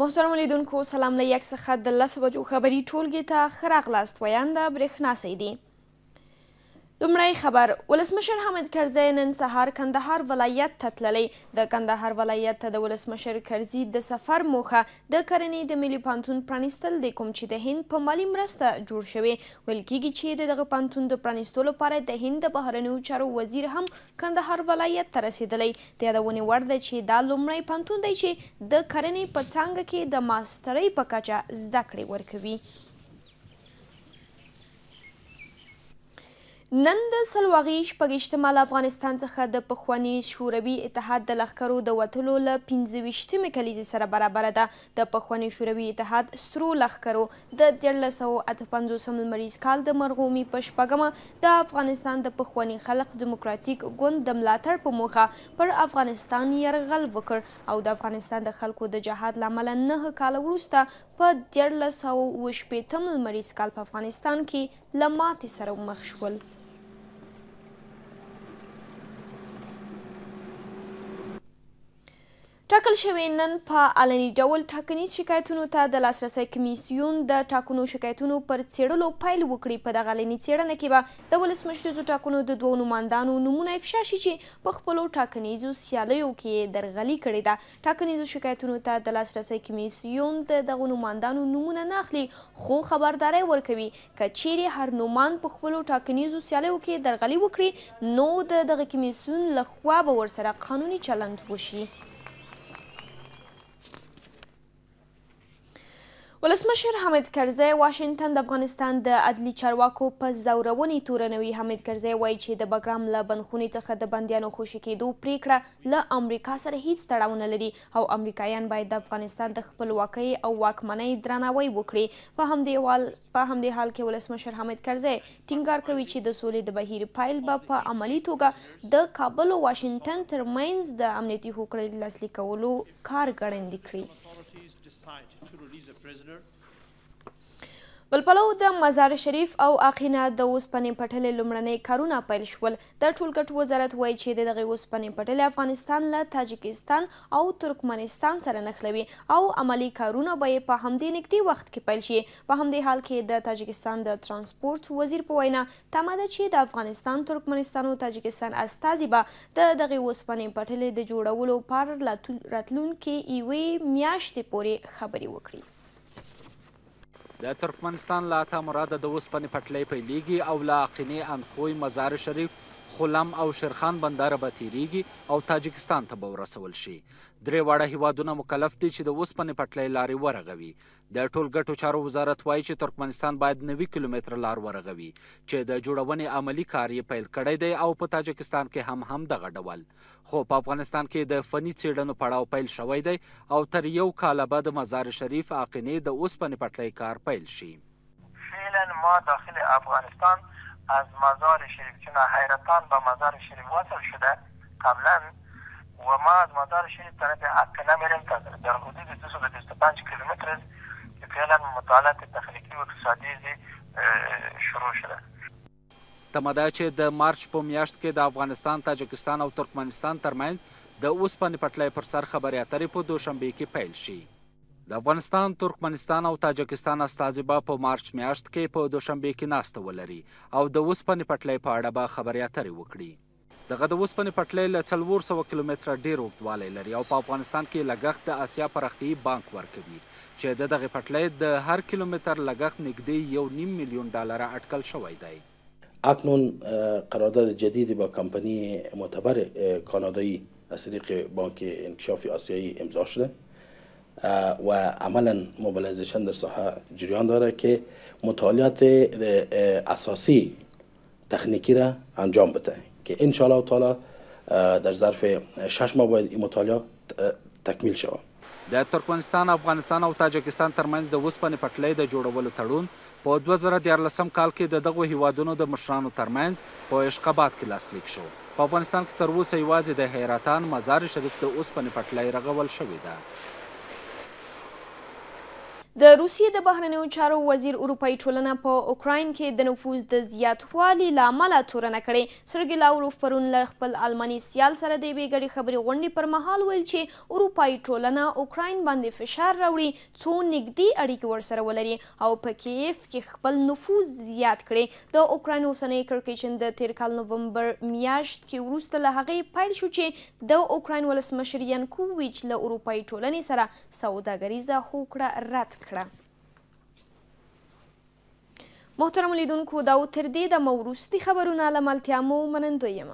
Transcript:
محترم لیدونکو سلام له یک څخه د لس بجو خبري ټولګې ته ښه راغلاست ویانده برېښنا سیدي لومړی خبر ولسمشر حامد کرزی نن سهار کندهار ولایت ته تللی د کندهار ولایت ته د ولسمشر کرزی د سفر موخه د کرنې د ملي پانتون پرانیستل دی کوم چې د هند په مالی مرسته جوړ شوی ویل کیږي چې دغه پانتون د پرانیستو لپاره د هند د بهرنیو چارو وزیر هم کندهار ولایت ته رسیدلی د یادونې وړ ده چې دا لومړی پانتون دی چې د کرنې په څانګه کې د ماسټرۍ په کچه زده کړې ورکوي نن د سلواغي شپږشتمه له افغانستان څخه د پخواني شوروي اتحاد د لښکرو د وتلو له پنځویشتمې کلیزې سره برابره ده د پخواني شوروي اتحاد سرو لښکرو د دیارلس سوه اته پنځوسم لمریز کال د مرغومي په شپږمه د افغانستان د پخواني خلق ډیموکراتیک ګوند د ملاتړ په موخه پر افغانستان یرغل وکړ او د افغانستان د خلکو د جهاد له امله نهه کاله وروسته په دیارلس سوه اوه شپېتم لمریز کال په افغانستان کې له ماتې سره مخ شول ټاکل شوې نن په علني ډول ټاکنیز شکایتونو ته د لاسرسي کمیسیون د ټاکنو شکایتونو پر څېړلو پیل وکړي په دغه علني څېړنه کې به د ولسمشریزو ټاکنو د دوو نوماندانو نومونه افشا شي چې په خپلو ټاکنیزو سیالیو کې درغلي کړې ده ټاکنیزو شکایتونو ته د لاسرسي کمیسیون د دغو نوماندانو نومونه نه اخلي خو خبرداری ورکوي که چیرې هر نوماند په خپلو ټاکنیزو سیالیو کې درغلي وکړي نو د دغه کمیسیون لخوا به ورسره قانوني چلند وشي ولسمشر حامد کرزی واشنگټن د افغانستان د عدلي چارواکو په زورونې تورنوي حامد کرزی وایي چې د بګرام له بندخوني څخه د بندیانو خوشي کېدو پریکړه له امریکا سره هیڅ تړاو نه لري او امریکایان باید د افغانستان د خپلواکۍ او واکمنۍ درناوی وکړي په همدې حال په همدې حال کې ولسمشر حامد کرزی ټینګار کوي چې د سولې د بهیر پایل به په عملی توګه د کابل او واشنګټن ترمنځ د امنیتي هوکړې لاسلیک کولو کار ګړندی کړي بل پلو د مزار شریف او اقینه د اوسپنې پټلې لومړنۍ کارونه پیل شول د ټولګټ وزارت وایي چې دغه اوسپنې پټلې افغانستان له تاجکستان او ترکمنستان سره نښلوي او عملی کارونه به یې په همدې نږدې وخت کې پیل شي په همدې حال کې د تاجکستان د ترانسپورت وزیر په وینا تمه ده چې د افغانستان ترکمنستان او تاجکستان استازي به د دغه اوسپنې پټلې د جوړولو پر راتلونکې یوې میاشتې پورې خبرې وکړي د ترکمنستان له اته مراده د اوسپنې پټلۍ پیلیږي او له اقینې انخوی مزار شریف خلم او شیرخان بندر به تیریږي او تاجکستان ته به ورسول شي درې واړه هیوادونه مکلف دي چې د اوسپنې پټلۍ لارې ورغوي د ټول ګټو چارو وزارت وایي چې ترکمنستان باید 90 کیلومتر لار ورغوي چې د جوړونې عملی کار یې پیل کړی دی او په تاجکستان کې هم هم دغه ډول خو په افغانستان کې د فني څېړنو پړاو پیل شوی دی او تر یو کال بعد مزار شریف عقینې د اوسپنې پټلۍ کار پیل شي فعلا ما داخل افغانستان از مزار شریف چون حیرتان به مزار شریف وصل شده قبلا و ما از مزار شریف طرف عقله میریم تا در حدود 225 کیلومتر است که فعلا مطالعات تخنیکی و اقتصادي شروع شده تمه ده چې د مارچ په میاشت کې د افغانستان تاجکستان او ترکمنستان ترمنځ د اوسپنې پټلۍ پر سر خبرې اترې په دوشنبه کې پیل شي د افغانستان ترکمنستان او تاجکستان استازي به په مارچ میاشت کې په دوشنبه کې ناسته ولري او د اوسپنې پټلۍ په اړه به خبرې اترې وکړي دغه د اوسپنې پټلۍ له څلور سوه کیلومتره ډېر اوږدوالی لري او په افغانستان کې لګښت د اسیا پراختیایي بانک ورکوي چې د دغې پټلۍ د هر کیلومتر لګښت نږدې یو نیم میلیون ډالره اټکل شوی دی اکنون قرارداد جدیدی با کمپانی معتبر کانادایی از طریق بانک انکشاف آسیایی امضا شده و عملا موبیلایزیشن در ساحه جریان داره که مطالعات اساسی تخنیکی را انجام بده که ان شاء الله تعالی در ظرف 6 ماه باید این مطالعه تکمیل شود د ترکمنستان افغانستان او تاجکستان ترمنځ د وسپنې پټلۍ د جوړولو تړون په 2014 کال کې د دغه هیوادونو د مشرانو ترمنځ په اشقباد کې لاسلیک شو په افغانستان کې تر اوسه یوازې د حیراتان مزار شریف د اوسپنې پټلۍ رغول شوې ده د روسیې د بهرنیو چارو وزیر اروپایي ټولنه په اوکراین کې د نفوذ د زیاتوالي لامله تورنه کړې سرګي لاوروف پرون له خپل آلماني سیال سره د یوې ګډې خبرې غونډې پر مهال ویل چې اروپایي ټولنه اوکراین باندې فشار راوړي څو نږدې اړیکې ورسره ولري او په کیف کې خپل نفوذ زیات کړي د اوکراین اوسنۍ کرکیچن د تیر کال نوومبر میاشت کې وروسته له هغې پیل شو چې د اوکراین ولسمشر ینکوویچ له اروپایي ټولنې سره سوداګریزه هوکړه رد کړه کړه محترم لیدونکو دا تر دې د مو وروستي خبرونه له ملتیا مو منندوی یم